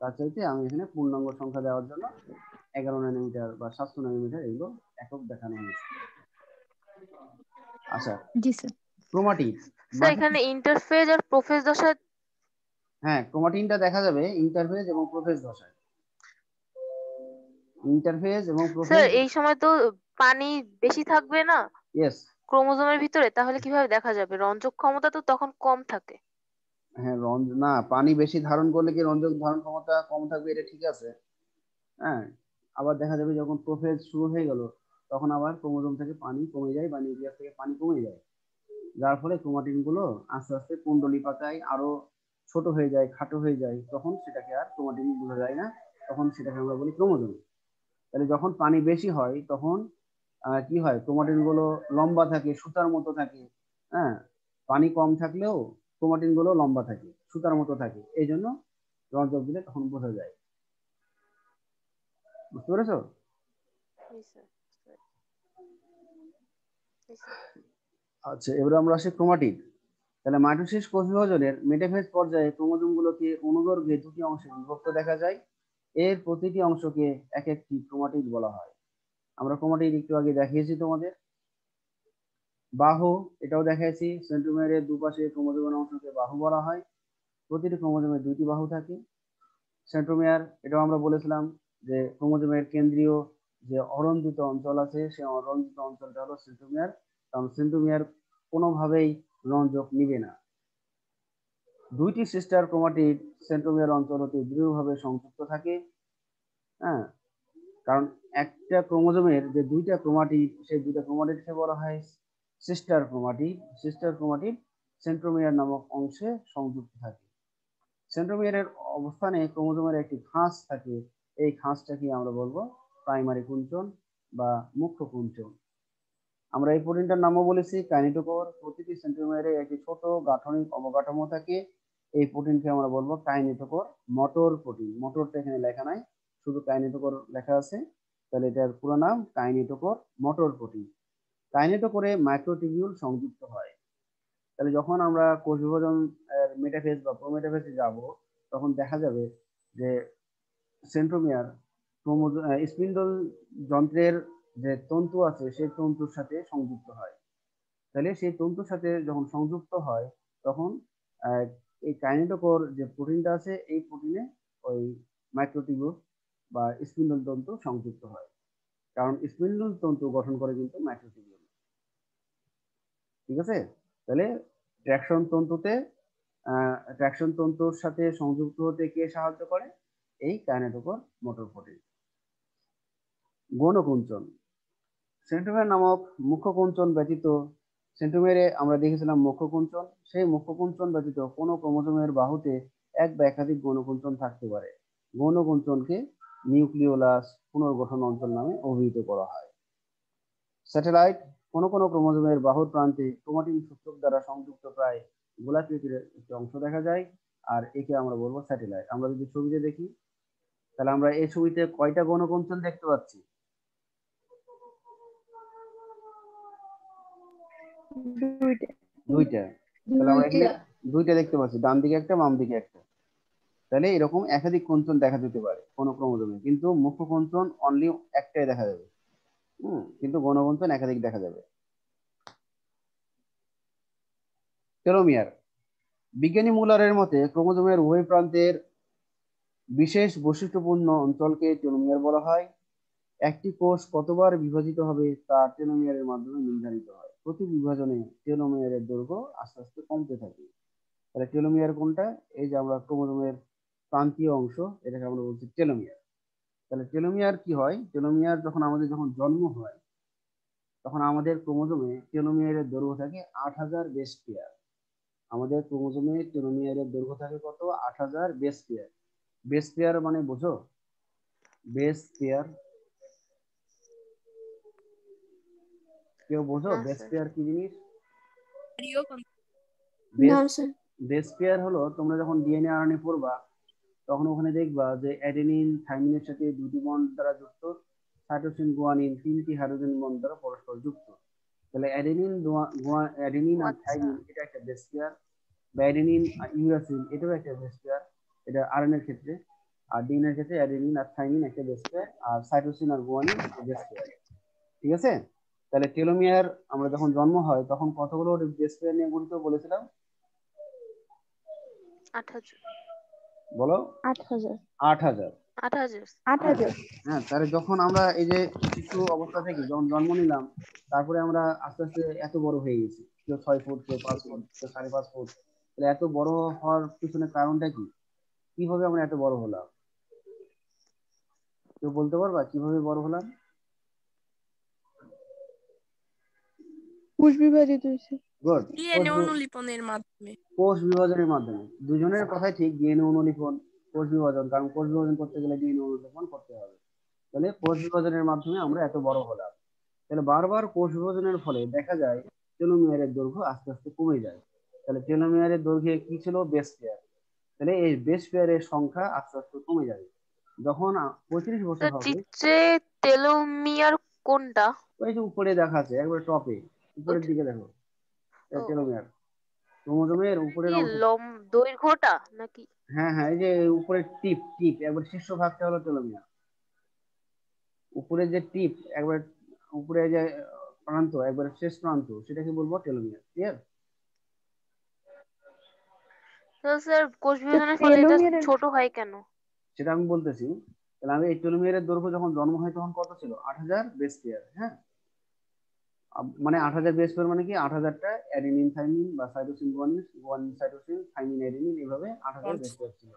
তার চাইতে আমি এখানে পূর্ণাঙ্গ সংখ্যা দেওয়ার জন্য এগারো ন্যানোমিটার বা সাতশো ন্যানোমিটার এগুলো একক দেখানো হয়েছে আচ্ছা জি স্যার ক্রোমাটিন স্যার এখানে ইন্টারফেজ আর প্রোফেজ দশায় হ্যাঁ ক্রোমাটিনটা দেখা যাবে ইন্টারফেজ এবং প্রোফেজ দশায় ইন্টারফেজ এবং প্রোফেজ স্যার এই সময় তো পানি বেশি থাকবে না यस ক্রোমোজোমের ভিতরে তাহলে কিভাবে দেখা যাবে রঞ্জক ক্ষমতা তো তখন কম থাকে হ্যাঁ রঞ্জ না পানি বেশি ধারণ করলে কি রঞ্জক ধারণ ক্ষমতা কম থাকবে এটা ঠিক আছে হ্যাঁ আবার দেখা যাবে যখন প্রোফেজ শুরু হয়ে গেল তখন আবার ক্রোমোজোম থেকে পানি কমে যায় বা নিউক্লিয়াস থেকে পানি কমে যায় যার ফলে ক্রোমাটিন গুলো আস্তে আস্তে কুণ্ডলী পাতায় আরো ছোট হয়ে যায় খাটো হয়ে যায় তখন সেটাকে আর ক্রোমাটিন বোঝা যায় না তখন সেটাকে আমরা বলি ক্রোমোজোম তাহলে যখন পানি বেশি হয় তখন কি হয় ক্রোমাটিন গুলো লম্বা থাকে সুতার মতো থাকে হ্যাঁ পানি কম থাকলেও ক্রোমাটিন গুলো লম্বা থাকে সুতার মতো থাকে এই জন্য রঞ্জক দিলে তখন বোঝা যায় বুঝতে পেরেছ আচ্ছা এবার আমরা আসি ক্রোমাটিন তাহলে মাইটোসিস কোষ বিভাজনের মেটাফেজ পর্যায়ে গুলোকে অনুদর্গে দুটি অংশে বিভক্ত দেখা যায় এর প্রতিটি অংশকে এক একটি ক্রোমাটিড বলা হয় আমরা কমাটির একটু আগে দেখিয়েছি তোমাদের বাহু এটাও দেখাইছি সেন্টুমেরের দুপাশে ক্রোমোজোমের অংশকে বাহু বলা হয় প্রতিটি ক্রোমোজোমের দুইটি বাহু থাকে সেন্ট্রোমিয়ার এটাও আমরা বলেছিলাম যে ক্রোমোজোমের কেন্দ্রীয় যে অরঞ্জিত অঞ্চল আছে সেই অরঞ্জিত অঞ্চলটা হলো সেন্ট্রোমিয়ার কারণ সেন্ট্রোমিয়ার কোনোভাবেই রঞ্জক নিবে না দুইটি সিস্টার ক্রোমাটিড সেন্ট্রোমিয়ার অঞ্চল অতি দৃঢ়ভাবে সংযুক্ত থাকে হ্যাঁ কারণ একটা ক্রোমোজোমের যে দুইটা ক্রোমাটিড সেই দুইটা ক্রোমাটিডকে বলা হয় sister chromatid sister chromatid centromere নামক অংশে সংযুক্ত থাকে সেন্ট্রোমিয়ারের অবস্থানে ক্রোমোজোমের একটি খাঁজ থাকে এই খাঁজটাকে আমরা বলবো প্রাইমারি কুঞ্চন বা মুখ্য কুঞ্চন আমরা এই প্রোটিনটার নামও বলেছি কাইনেটোকোর প্রতিটি সেন্ট্রোমিয়ারে একটি ছোট গাঠনিক অবকাঠামো থাকে এই প্রোটিনকে আমরা বলবো কাইনেটোকোর মটর প্রোটিন মটরটা এখানে লেখা নাই শুধু কাইনেটোকোর লেখা আছে তাহলে এটার পুরো নাম কাইনেটোকোর মোটর প্রোটিন কাইনেটোকোরে মাইক্রোটিবিউল সংযুক্ত হয় তাহলে যখন আমরা কোষ বিভাজন মেটাফেজ বা প্রোমেটাফেজে যাব তখন দেখা যাবে যে সেন্ট্রোমিয়ার স্পিন্ডল যন্ত্রের যে তন্তু আছে সেই তন্তুর সাথে সংযুক্ত হয় তাহলে সেই তন্তুর সাথে যখন সংযুক্ত হয় তখন এই কাইনেটোকোর যে প্রোটিনটা আছে এই প্রোটিনে ওই মাইক্রোটিবিউল বা স্পিন্ডল তন্ত্র সংযুক্ত হয় কারণ স্পিন্ডল তন্ত্র গঠন করে কিন্তু মাইক্রোটিবিয়াম ঠিক আছে তাহলে ট্র্যাকশন তন্ত্রতে ট্র্যাকশন তন্ত্রর সাথে সংযুক্ত হতে কে সাহায্য করে এই কাইনেটোকোর মোটর প্রোটিন গণকুঞ্চন সেন্ট্রোমের নামক মুখ্য কুঞ্চন ব্যতীত সেন্ট্রোমেরে আমরা দেখেছিলাম মুখ্য কুঞ্চন সেই মুখ্য কুঞ্চন ব্যতীত কোনো ক্রোমোজোমের বাহুতে এক বা একাধিক গণকুঞ্চন থাকতে পারে গণকুঞ্চনকে নিউক্লিওলাস পুনর্গঠন অঞ্চল নামে অভিহিত করা হয় স্যাটেলাইট কোনো কোনো ক্রোমোজোমের বাহুর প্রান্তে ক্রোমাটিন সূচক দ্বারা সংযুক্ত প্রায় গোলাকৃতির একটি অংশ দেখা যায় আর একে আমরা বলবো স্যাটেলাইট আমরা যদি ছবিতে দেখি তাহলে আমরা এই ছবিতে কয়টা গণক অঞ্চল দেখতে পাচ্ছি দুইটা তাহলে আমরা দুইটা দেখতে পাচ্ছি ডান দিকে একটা বাম দিকে একটা তাহলে এরকম একাধিক কুঞ্চন দেখা দিতে পারে কোনো ক্রমোজমে কিন্তু মুখ্য কুঞ্চন অনলি একটাই দেখা যাবে হুম কিন্তু গণকুঞ্চন একাধিক দেখা যাবে টেলোমিয়ার বিজ্ঞানী মুলারের মতে ক্রোমোজোমের উভয় প্রান্তের বিশেষ বৈশিষ্ট্যপূর্ণ অঞ্চলকে টেলোমিয়ার বলা হয় একটি কোষ কতবার বিভাজিত হবে তা টেলোমিয়ারের মাধ্যমে নির্ধারিত হয় প্রতি বিভাজনে টেলোমিয়ারের দৈর্ঘ্য আস্তে আস্তে কমতে থাকে তাহলে টেলোমিয়ার কোনটা এই যে আমরা ক্রোমোজোমের প্রান্তীয় অংশ এটাকে আমরা বলছি টেলোমিয়ার তাহলে টেলোমিয়ার কি হয় টেলোমিয়ার যখন আমাদের যখন জন্ম হয় তখন আমাদের ক্রোমোজোমে টেলোমিয়ারের দৈর্ঘ্য থাকে আট হাজার বেস পেয়ার আমাদের ক্রোমোজোমে টেলোমিয়ারের দৈর্ঘ্য থাকে কত আট হাজার বেস পেয়ার বেস পেয়ার মানে বোঝো বেস পেয়ার কেউ বোঝো বেস পেয়ার কি জিনিস বেস পেয়ার হলো তোমরা যখন ডিএনএ আরএনএ পড়বা তখন ওখানে দেখবা যে অ্যাডেনিন থাইমিনের সাথে দুটি বন্ড দ্বারা যুক্ত সাইটোসিন গুয়ানিন তিনটি হাইড্রোজেন বন্ড দ্বারা পরস্পর যুক্ত তাহলে অ্যাডেনিন অ্যাডেনিন আর থাইমিন এটা একটা বেস পেয়ার বা অ্যাডেনিন আর ইউরাসিন এটাও একটা বেস পেয়ার এটা এর ক্ষেত্রে আর এর ক্ষেত্রে অ্যাডেনিন আর থাইমিন একটা বেস পেয়ার আর সাইটোসিন আর গুয়ানিন বেস পেয়ার ঠিক আছে তাহলে টেলোমিয়ার আমরা যখন জন্ম হয় তখন কতগুলো বেস পেয়ার নিয়ে গঠিত বলেছিলাম 28 বলো হ্যাঁ তাহলে যখন আমরা এই যে শিশু অবস্থা থেকে যখন জন্ম নিলাম তারপরে আমরা আস্তে আস্তে এত বড় হয়ে গেছি কেউ ছয় ফুট কেউ পাঁচ ফুট কেউ সাড়ে পাঁচ ফুট তাহলে এত বড় হওয়ার পিছনে কারণটা কি কিভাবে আমরা এত বড় হলাম কেউ বলতে পারবা কিভাবে বড় হলাম কোষ বিভাজিত হয়েছে গুড ডিএনএ অনুলিপনের মাধ্যমে কোষ বিভাজনের মাধ্যমে দুজনের কথাই ঠিক ডিএনএ অনুলিপন কোষ বিভাজন কারণ কোষ বিভাজন করতে গেলে ডিএনএ অনুলিপন করতে হবে তাহলে কোষ বিভাজনের মাধ্যমে আমরা এত বড় হলাম তাহলে বারবার কোষ বিভাজনের ফলে দেখা যায় টেলোমিয়ারের দৈর্ঘ্য আস্তে আস্তে কমে যায় তাহলে টেলোমিয়ারের দৈর্ঘ্যে কি ছিল বেস পেয়ার তাহলে এই বেস পেয়ারের সংখ্যা আস্তে আস্তে কমে যাবে যখন পঁয়ত্রিশ বছর হবে চিত্রে টেলোমিয়ার কোনটা ওই যে উপরে দেখা আছে একবার টপে উপরের দিকে দেখো ক্রোমোজোমের উপরের লম দৈর্ঘ্যটা নাকি হ্যাঁ হ্যাঁ এই যে টিপ টিপ একবার শীর্ষ ভাগটা হলো টেলোমিয়ার উপরে যে টিপ একবার উপরে যে প্রান্ত একবার শেষ প্রান্ত সেটাকে বলবো টেলোমিয়ার ক্লিয়ার ছোট হয় কেন সেটা আমি বলতেছি তাহলে আমি এই টেলোমিয়ারের দৈর্ঘ্য যখন জন্ম হয় তখন কত ছিল হাজার বেস পেয়ার হ্যাঁ মানে আট হাজার বেস পেয়ার মানে কি আট হাজারটা অ্যাডেনিন থাইমিন বা cytosine guanine guanine cytosine thymine adenine এইভাবে আট হাজার বেস পেয়ার ছিল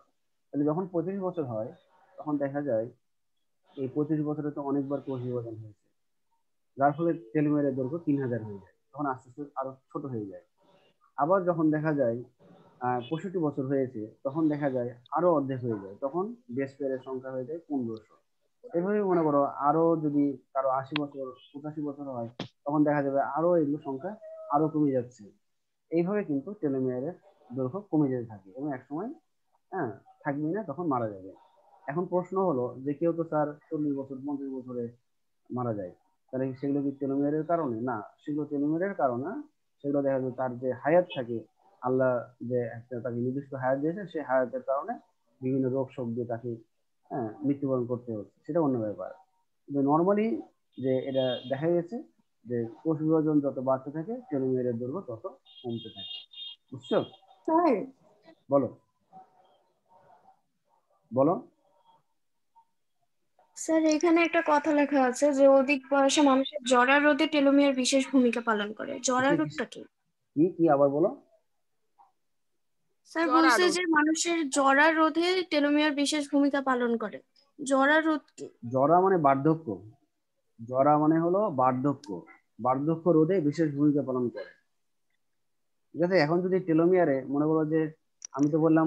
তাহলে যখন পঁচিশ বছর হয় তখন দেখা যায় এই পঁচিশ বছরে তো অনেকবার কোষ বিভাজন হয়েছে যার ফলে টেলিমেরের দৈর্ঘ্য তিন হাজার হয়ে যায় তখন আস্তে আস্তে আরো ছোট হয়ে যায় আবার যখন দেখা যায় পঁয়ষট্টি বছর হয়েছে তখন দেখা যায় আরো অর্ধেক হয়ে যায় তখন বেস পেয়ারের সংখ্যা হয়ে যায় পনেরোশো এভাবে মনে করো আরো যদি কারো আশি বছর পঁচাশি বছর হয় তখন দেখা যাবে আরও এগুলোর সংখ্যা আরও কমে যাচ্ছে এইভাবে কিন্তু টেলোমিয়ারের দৈর্ঘ্য কমে যেতে থাকে এবং একসময় হ্যাঁ থাকবে না তখন মারা যাবে এখন প্রশ্ন হলো যে কেউ তো স্যার চল্লিশ বছর পঞ্চাশ বছরে মারা যায় তাহলে সেগুলো কি টেলোমিয়ারের কারণে না সেগুলো টেলোমিয়ারের কারণে সেগুলো দেখা যায় তার যে হায়াত থাকে আল্লাহ যে একটা তাকে নির্দিষ্ট হায়াত দিয়েছে সেই হায়াতের কারণে বিভিন্ন রোগ শোক দিয়ে তাকে হ্যাঁ, মৃত্যুবরণ করতে হচ্ছে সেটা অন্য ব্যাপার কিন্তু নর্মালি যে এটা দেখা গেছে যে কোষ বিভাজন যত বাড়তে থাকে টেলোমিয়ারের দৈর্ঘ্য তত কমতে থাকে বুঝছো বলো বলো স্যার এখানে একটা কথা লেখা আছে যে অধিক বয়সে মানুষের জরা রোধে টেলোমিয়ার বিশেষ ভূমিকা পালন করে জরা রোধটা কি কি কি আবার বলো স্যার বলছে যে মানুষের জরা রোধে টেলোমিয়ার বিশেষ ভূমিকা পালন করে জরা রোধ কি জরা মানে বার্ধক্য জরা মানে হলো বার্ধক্য বার্ধক্য রোধে বিশেষ ভূমিকা পালন করে ঠিক আছে এখন যদি টেলোমিয়ারে মনে করো যে আমি তো বললাম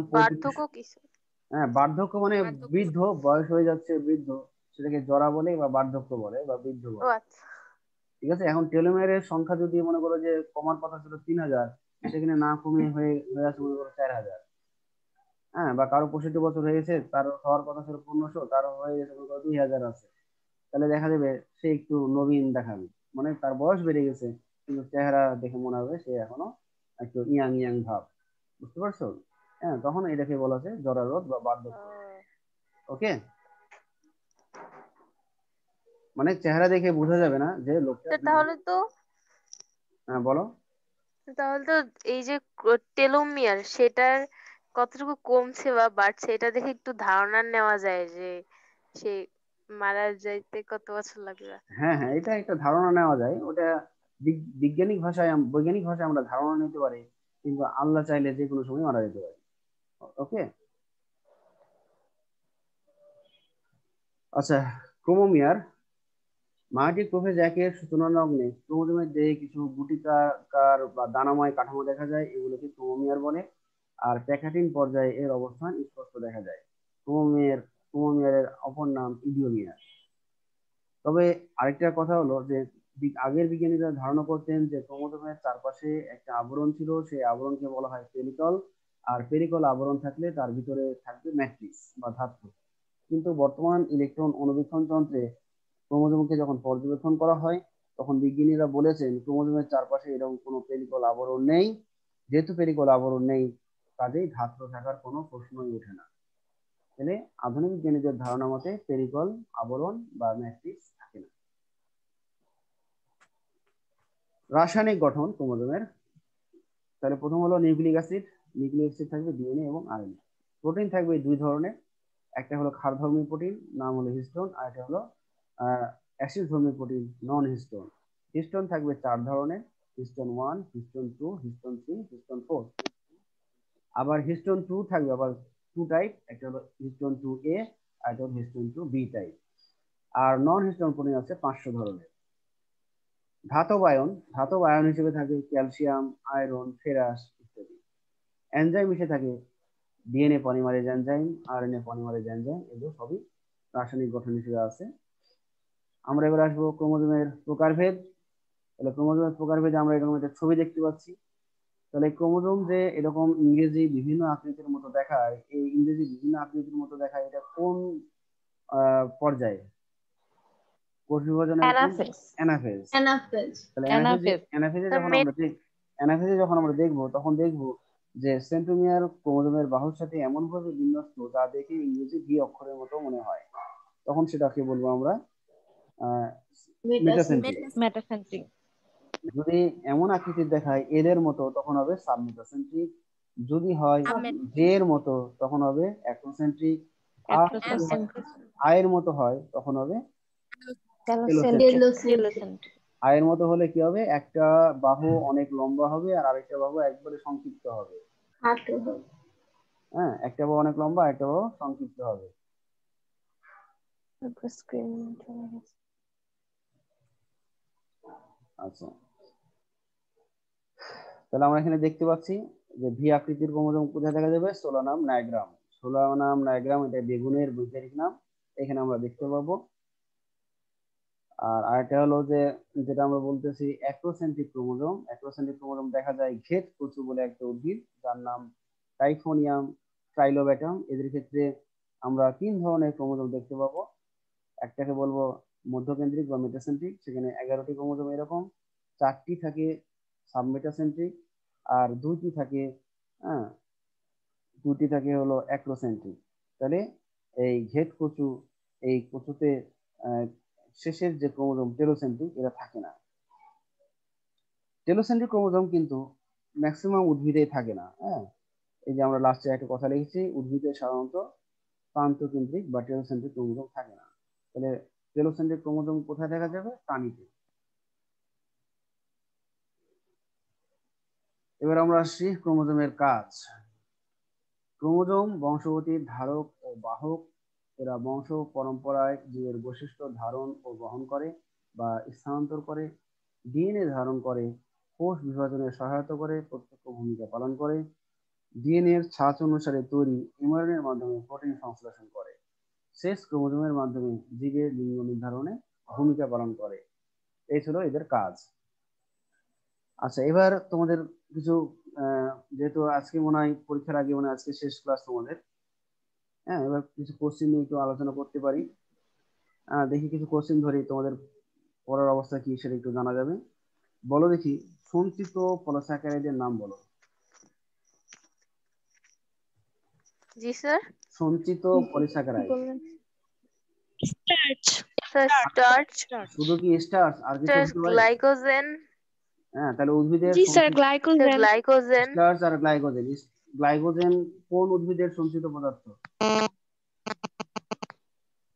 হ্যাঁ বার্ধক্য মানে বৃদ্ধ বয়স হয়ে যাচ্ছে বৃদ্ধ সেটাকে জরা বলে বা বার্ধক্য বলে বা বৃদ্ধ বলে আচ্ছা। ঠিক আছে এখন টেলোমিয়ারের সংখ্যা যদি মনে করো যে কমার কথা ছিল তিন হাজার সেখানে না কমে হয়ে হয়ে আছে মনে করো চার হাজার হ্যাঁ বা কারো পঁয়ষট্টি বছর হয়েছে তার হওয়ার কথা ছিল পনেরোশো তার হয়ে গেছে মনে করো দুই হাজার আছে তাহলে দেখা যাবে সে একটু নবীন দেখাবে মানে তার বয়স বেড়ে গেছে কিন্তু চেহারা দেখে মনে হবে সে এখনো একটু ইয়াং ইয়াং ভাব বুঝতে পারছো হ্যাঁ তখন এটাকে বলা হয় জরারোধ বা বার্ধক্য ওকে মানে চেহারা দেখে বোঝা যাবে না যে লোকটা তাহলে তো হ্যাঁ বলো তাহলে তো এই যে টেলোমিয়ার সেটার কতটুকু কমছে বা বাড়ছে এটা দেখে একটু ধারণা নেওয়া যায় যে সে মারা যাইতে কত বছর লাগবে হ্যাঁ হ্যাঁ এটা একটা ধারণা নেওয়া যায় ওটা বৈজ্ঞানিক ভাষায় বৈজ্ঞানিক ভাষায় আমরা ধারণা নিতে পারি কিন্তু আল্লাহ চাইলে যে কোনো সময় মারা যেতে পারে ওকে আচ্ছা ক্রোমোমিয়ার মাটি কোফে জ্যাকের সূচনা লগ্নে ক্রোমোজোমের দেহে কিছু গুটিকাকার বা দানাময় কাঠামো দেখা যায় এগুলোকে ক্রোমোমিয়ার বলে আর প্যাকাটিন পর্যায়ে এর অবস্থান স্পষ্ট দেখা যায় ক্রোমোমিয়ার উমামিয়ারের অপর নাম ইডিওমিয়ার তবে আরেকটা কথা হলো যে আগের বিজ্ঞানীরা ধারণা করতেন যে ক্রোমোজোমের চারপাশে একটা আবরণ ছিল সেই আবরণকে বলা হয় পেরিকল আর পেরিকল আবরণ থাকলে তার ভিতরে থাকবে ম্যাট্রিক্স বা ধাতু কিন্তু বর্তমান ইলেকট্রন অনুবীক্ষণ যন্ত্রে ক্রোমোজোমকে যখন পর্যবেক্ষণ করা হয় তখন বিজ্ঞানীরা বলেছেন ক্রোমোজোমের চারপাশে এরকম কোনো পেরিকল আবরণ নেই যেহেতু পেরিকল আবরণ নেই কাজেই ধাত্র থাকার কোনো প্রশ্নই ওঠে না তাহলে আধুনিক গণিতের ধারণা মতে পেরিকল আবরণ বা ম্যাট্রিক্স থাকে না রাসায়নিক গঠন ক্রোমোজোমের তাহলে প্রথম হলো নিউক্লিক অ্যাসিড নিউক্লিক অ্যাসিড থাকবে ডিএনএ এবং আরএনএ প্রোটিন থাকবে দুই ধরনের একটা হলো ক্ষারধর্মী প্রোটিন নাম হলো হিস্টোন আর একটা হলো অ্যাসিড ধর্মী প্রোটিন নন হিস্টোন হিস্টোন থাকবে চার ধরনের histone one histone two histone three histone four আবার হিস্টোন টু থাকবে আবার টু টাইপ একটা হলো হিস্টোন টু এ আর একটা হলো হিস্টোন টু বি টাইপ আর নন হিস্টোন প্রোটিন আছে পাঁচশো ধরনের ধাতব আয়ন ধাতব আয়ন হিসেবে থাকে ক্যালসিয়াম আয়রন ফেরাস ইত্যাদি এনজাইম হিসেবে থাকে DNA polymerase enzyme RNA polymerase enzyme এগুলো সবই রাসায়নিক গঠন হিসেবে আছে আমরা এবার আসবো ক্রোমোজোমের প্রকারভেদ তাহলে ক্রোমোজোমের প্রকারভেদে আমরা এরকম একটা ছবি দেখতে পাচ্ছি তাহলে ক্রোমোজোম যে এরকম ইংরেজি বিভিন্ন আকৃতির মতো দেখায় এই ইংরেজি বিভিন্ন আকৃতির মতো দেখায় এটা কোন পর্যায়ে কোষ বিভাজনের অ্যানাফেজ অ্যানাফেজ অ্যানাফেজ যখন আমরা যখন আমরা দেখব তখন দেখব যে সেন্ট্রোমিয়ার ক্রোমোজোমের বাহুর সাথে এমন ভাবে বিন্যস্ত যা দেখে ইংরেজি ভি অক্ষরের মতো মনে হয় তখন সেটাকে বলবো আমরা মেটাসেন্ট্রিক মেটাসেন্ট্রিক যদি এমন আকৃতি দেখায় এদের মতো তখন হবে সাবমিটোসেন্ট্রিক যদি হয় জে এর মতো তখন হবে অ্যাক্টোসেন্ট্রিক আয়ের মতো হয় তখন হবে আয়ের মতো হলে কি হবে একটা বাহু অনেক লম্বা হবে আর আরেকটা বাহু একবারে সংক্ষিপ্ত হবে হ্যাঁ একটা বাহু অনেক লম্বা একটা বাহু সংক্ষিপ্ত হবে আচ্ছা তাহলে আমরা এখানে দেখতে পাচ্ছি যে ভি আকৃতির ক্রোমোজোম কোথায় দেখা যাবে সোলানাম নায়াগ্রাম সোলানাম নায়াগ্রাম এটা বেগুনের বৈজ্ঞানিক নাম এখানে আমরা দেখতে পাবো আর আরেকটা হলো যে যেটা আমরা বলতেছি অ্যাক্রোসেন্ট্রিক ক্রোমোজোম অ্যাক্রোসেন্ট্রিক ক্রোমোজোম দেখা যায় ঘেট কচু বলে একটা উদ্ভিদ যার নাম টাইফোনিয়াম ট্রাইলোব্যাটাম এদের ক্ষেত্রে আমরা তিন ধরনের ক্রোমোজোম দেখতে পাবো একটাকে বলবো মধ্যকেন্দ্রিক বা মেটাসেন্ট্রিক সেখানে এগারোটি ক্রোমোজোম এরকম চারটি থাকে সাবমেটাসেন্ট্রিক আর দুইটি থাকে হ্যাঁ দুটি থাকে হলো অ্যাক্রোসেন্ট্রিক তাহলে এই ঘেট কচু এই কচুতে শেষের যে ক্রোমোজোম টেলোসেন্ট্রিক এরা থাকে না টেলোসেন্ট্রিক ক্রোমোজম কিন্তু ম্যাক্সিমাম উদ্ভিদে থাকে না হ্যাঁ এই যে আমরা লাস্টে একটা কথা লিখেছি উদ্ভিদে সাধারণত প্রান্তকেন্দ্রিক বা টেলোসেন্ট্রিক ক্রোমোজম থাকে না তাহলে টেলোসেন্ট্রিক ক্রোমোজম কোথায় দেখা যাবে প্রাণীতে এবার আমরা আসছি ক্রোমোজোমের কাজ ক্রোমোজোম বংশগতির ধারক ও বাহক এরা বংশ পরম্পরায় জীবের বৈশিষ্ট্য ধারণ ও বহন করে বা স্থানান্তর করে ডিএনএ ধারণ করে কোষ বিভাজনে সহায়তা করে প্রত্যক্ষ ভূমিকা পালন করে ডিএনএ এর ছাঁচ অনুসারে তৈরি এমআরএনএর মাধ্যমে প্রোটিন সংশ্লেষণ করে শেষ ক্রোমোজোমের মাধ্যমে জীবের লিঙ্গ নির্ধারণে ভূমিকা পালন করে এই ছিল এদের কাজ আচ্ছা এবার তোমাদের কিছু যেহেতু আজকে মনে হয় পরীক্ষার আগে মানে আজকে শেষ ক্লাস তোমাদের হ্যাঁ এবার কিছু কোশ্চিন নিয়ে একটু আলোচনা করতে পারি দেখি কিছু কোশ্চিন ধরি তোমাদের পড়ার অবস্থা কি সেটা একটু জানা যাবে বলো দেখি সঞ্চিত পলাশাকারীদের নাম বলো জি স্যার সঞ্চিত পলিসাকারাইড স্টার্চ স্টার্চ শুধু কি স্টার্চ আর কিছু গ্লাইকোজেন হ্যাঁ তাহলে উদ্ভিদের গ্লাইকোজেন গ্লাইকোজেন গ্লাইকোজেন কোন উদ্ভিদের সঞ্চিত পদার্থ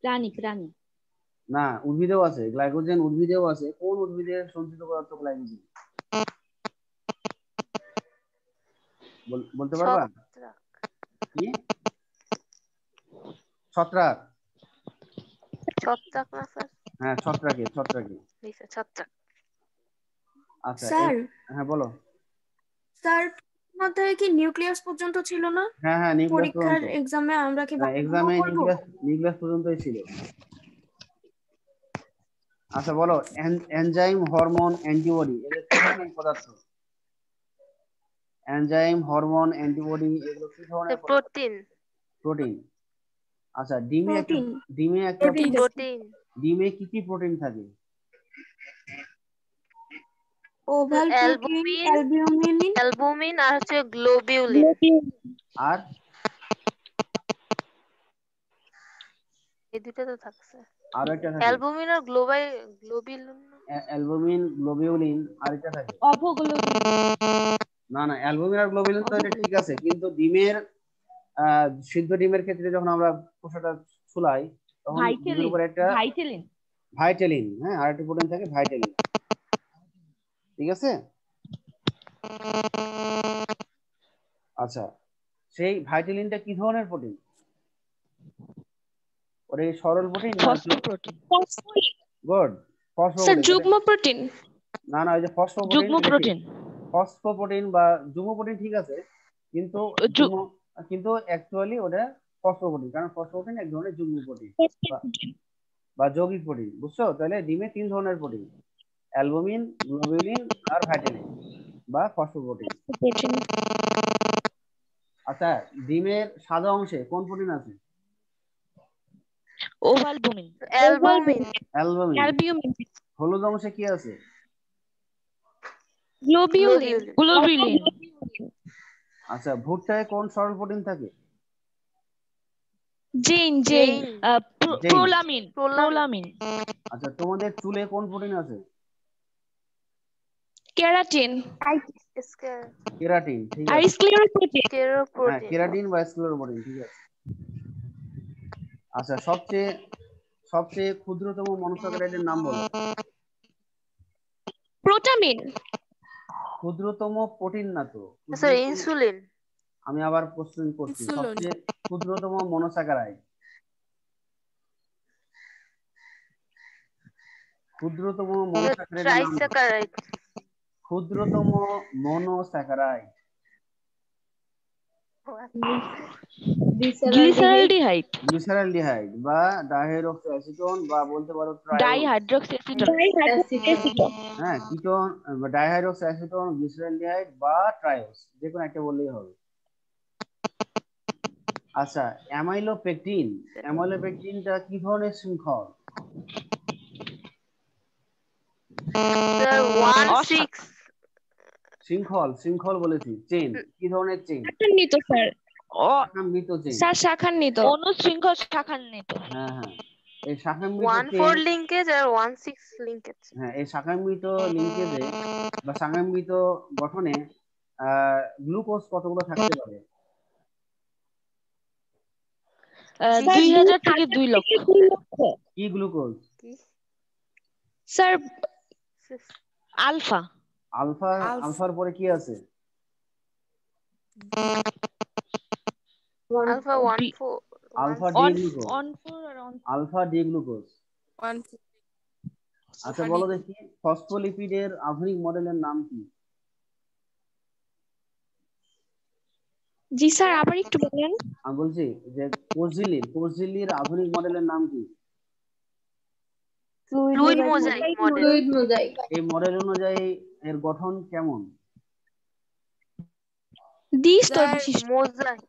প্রাণী প্রাণী না উদ্ভিদেও আছে গ্লাইকোজেন উদ্ভিদেও আছে কোন উদ্ভিদের সঞ্চিত পদার্থ গ্লাইকোজেন বলতে পারবা কি ছত্রাক ছত্রাক না স্যার হ্যাঁ ছত্রাকে ছত্রাকে ছত্রাক আচ্ছা, স্যার হ্যাঁ বলো স্যার কি নিউক্লিয়াস পর্যন্ত ছিল না হ্যাঁ হ্যাঁ নিউক্লিয়াস পরীক্ষার এক্সামে আমরা কি এক্সামে হ্যাঁ, নিউক্লিয়াস পর্যন্তই ছিল আচ্ছা বলো এনজাইম হরমোন অ্যান্টিবডি পদার্থ enzyme hormone antibody protein protein আচ্ছা একটা ডিমে একটা প্রোটিন ডিমে কি কি প্রোটিন থাকে অ্যালবুমিন আর হচ্ছে গ্লোবিউলিন আর এই দুটো তো থাকছে আর একটা থাকে অ্যালবুমিন আর গ্লোবাই গ্লোবিউলিন অ্যালবুমিন গ্লোবিউলিন আর একটা থাকে অপগ্লোবিউলিন না না অ্যালবুমিন আর গ্লোবিউলিন তো এটা ঠিক আছে কিন্তু ডিমের সিদ্ধ ডিমের ক্ষেত্রে যখন আমরা খোসাটা ছুলাই তখন একটা ভাইটেলিন ভাইটেলিন হ্যাঁ আর একটা প্রোটিন থাকে ভাইটেলিন ঠিক আছে আচ্ছা সেই ভাইটেলিনটা কি ধরনের প্রোটিন ওরে সরল প্রোটিন গুড ফসফোপ্রোটিন যুগ্ম প্রোটিন না না ওই যে ফসফোপ্রোটিন যুগ্ম প্রোটিন ফসফোপ্রোটিন বা যুগ্ম প্রোটিন ঠিক আছে কিন্তু কিন্তু অ্যাকচুয়ালি ওটা ফসফোপ্রোটিন কারণ ফসফোপ্রোটিন এক ধরনের যুগ্ম প্রোটিন বা যৌগিক প্রোটিন বুঝছো তাহলে ডিমে তিন ধরনের প্রোটিন অ্যালবুমিন গ্লোবিউলিন আর ভ্যাটিনিন বা ফসফোপ্রোটিন আচ্ছা ডিমের সাদা অংশে কোন প্রোটিন আছে ওভালবুমিন অ্যালবুমিন অ্যালবুমিন অ্যালবুমিন হলুদ অংশে কি আছে গ্লোবিউলিন গ্লোবিউলিন আচ্ছা ভুট্টায় কোন সরল প্রোটিন থাকে জিন জিন প্রোলামিন প্রোলামিন আচ্ছা তোমাদের চুলে কোন প্রোটিন আছে কেরাটিন কেরাটিন ঠিক আর হ্যাঁ, স্ক্লেরোপ্রোটিন কেরাটিন বা স্ক্লেরোপ্রোটিন ঠিক আছে আচ্ছা সবচেয়ে সবচেয়ে ক্ষুদ্রতম মনস্যাকারাইডের নাম বলো প্রোটামিন ক্ষুদ্রতম প্রোটিন না তো স্যার ইনসুলিন আমি আবার প্রশ্ন করছি সবচেয়ে ক্ষুদ্রতম মনোস্যাকারাইড ক্ষুদ্রতম মনোস্যাকারাইড ট্রাইস্যাকারাইড ক্ষুদ্রতম মনোস্যাকারাইড হ্যাঁ, একটা বললেই হবে আচ্ছা কি ধরনের শৃঙ্খল শৃঙ্খল শৃঙ্খল বলেছি চেন কি ধরনের চেন শাখান্বিত স্যার ও চেন স্যার শাখান্বিত অনুশৃঙ্খল শাখান্বিত হ্যাঁ হ্যাঁ এই শাখান্বিত হ্যাঁ গঠনে গ্লুকোজ কতগুলো থাকতে পারে লক্ষ কি গ্লুকোজ স্যার আলফা আলফা আলফার পরে কি আছে আলফা আচ্ছা বলো দেখি ফসফোলিপিডের আধুনিক মডেলের নাম কি জি স্যার আবার একটু বলেন আমি বলছি যে কোজিলির কোজিলির আধুনিক মডেলের নাম কি ফ্লুইড মোজাইক এই মডেল অনুযায়ী এর গঠন কেমন দ্বিস্তর বিশিষ্ট মোজাইক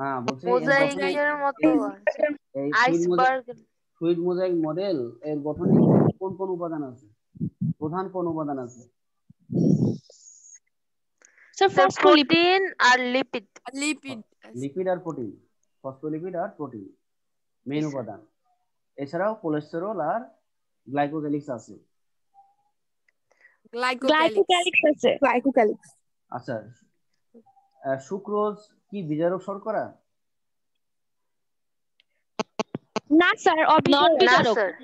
না বলছি মতো আইসবার্গ ফ্লুইড মোজাইক মডেল এর গঠনে কোন কোন উপাদান আছে প্রধান কোন উপাদান আছে স্যার ফসফোলিপিড আর লিপিড লিপিড লিপিড আর প্রোটিন ফসফোলিপিড আর প্রোটিন মেন উপাদান এছাড়াও কোলেস্টেরল আর গ্লাইকোক্যালিক্স আছে আচ্ছা সুক্রোজ কি বিজারক শর্করা না স্যার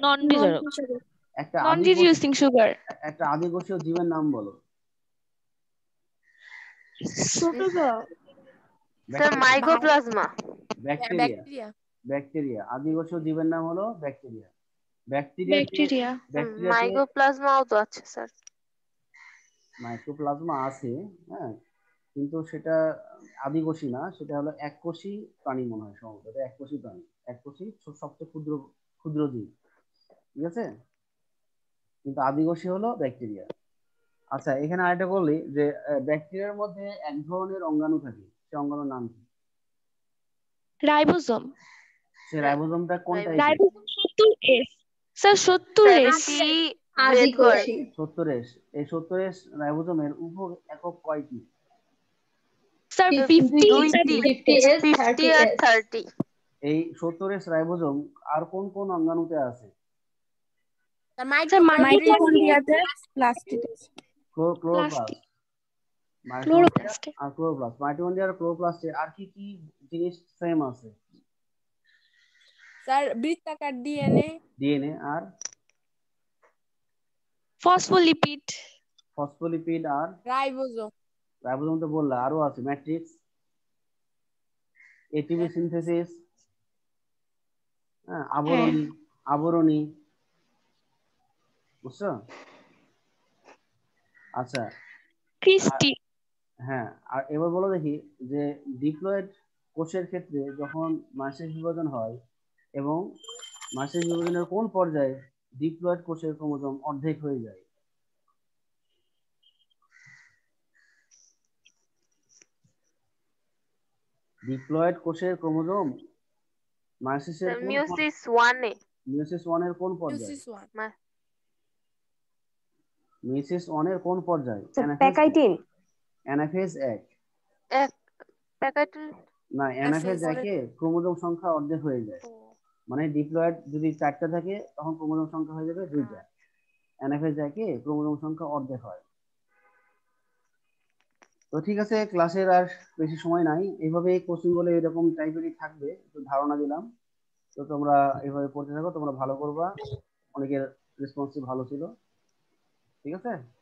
নন বিজারক সুগার একটা জীবের নাম বলো স্যার ব্যাকটেরিয়া ব্যাকটেরিয়া আদিকোষীয় জীবের নাম হলো ব্যাকটেরিয়া ব্যাকটেরিয়া আছে হ্যাঁ কিন্তু সেটা আদিকোষী না সেটা হলো এককোষী প্রাণী মনে হয় সম্ভবত এককোষী প্রাণী এককোষী সবচেয়ে ক্ষুদ্র ক্ষুদ্র জীব ঠিক আছে কিন্তু আদিকোষী হলো ব্যাকটেরিয়া আচ্ছা এখানে আরেকটা করলি যে ব্যাকটেরিয়ার মধ্যে এক ধরনের অঙ্গাণু থাকে সে অঙ্গাণুর নাম কি রাইবোসোম সে রাইবোসোমটা কোন টাইপের রাইবোসোম 70S স্যার এই রাইবোজোমের উপ একক কয়টি স্যার আর এই রাইবোজোম আর কোন কোন অঙ্গাণুতে আছে মাইটোকন্ড্রিয়াতে প্লাস্টিডেস ক্লোরোপ্লাস্ট আর ক্লোরোপ্লাস্ট মাইটোকন্ড্রিয়া আর ক্লোরোপ্লাস্টে আর কি কি জিনিস সেম আছে স্যার বৃত্তাকার ডিএনএ ডিএনএ আর ফসফোলিপিড ফসফোলিপিড আর রাইবোজোম রাইবোজোম তো বললা আরো আছে ম্যাট্রিক্স এটিপি সিনথেসিস হ্যাঁ আবরণ হ্যাঁ। আবরণী বুঝছো আচ্ছা ক্রিস্টি হ্যাঁ আর এবার বলো দেখি যে ডিপ্লয়েড কোষের ক্ষেত্রে যখন মাসিক বিভাজন হয় এবং মাসিক বিভাজনের কোন পর্যায়ে ডিপ্লয়েড কোষের ক্রোমোজোম অর্ধেক হয়ে যায় ডিপ্লয়েড কোষের ক্রোমোজোম মাইসিসের মিউসিস 1 এ মিউসিস 1 এর কোন পর্যায়ে মিউসিস 1 মিউসিস 1 এর কোন পর্যায়ে প্যাকাইটিন অ্যানাফেজ 1 এক প্যাকাইটিন না অ্যানাফেজ 1 এ ক্রোমোজোম সংখ্যা অর্ধেক হয়ে যায় মানে ডিপ্লয়েড যদি চারটা থাকে তখন ক্রোমোজোম সংখ্যা হয়ে যাবে দুইটা এনএফএস যাকে ক্রোমোজোম সংখ্যা অর্ধেক হয় তো ঠিক আছে ক্লাসের আর বেশি সময় নাই এইভাবে কোচিং বলে এরকম টাইপেরই থাকবে একটু ধারণা দিলাম তো তোমরা এভাবে পড়তে থাকো তোমরা ভালো করবা অনেকের রেসপন্সই ভালো ছিল ঠিক আছে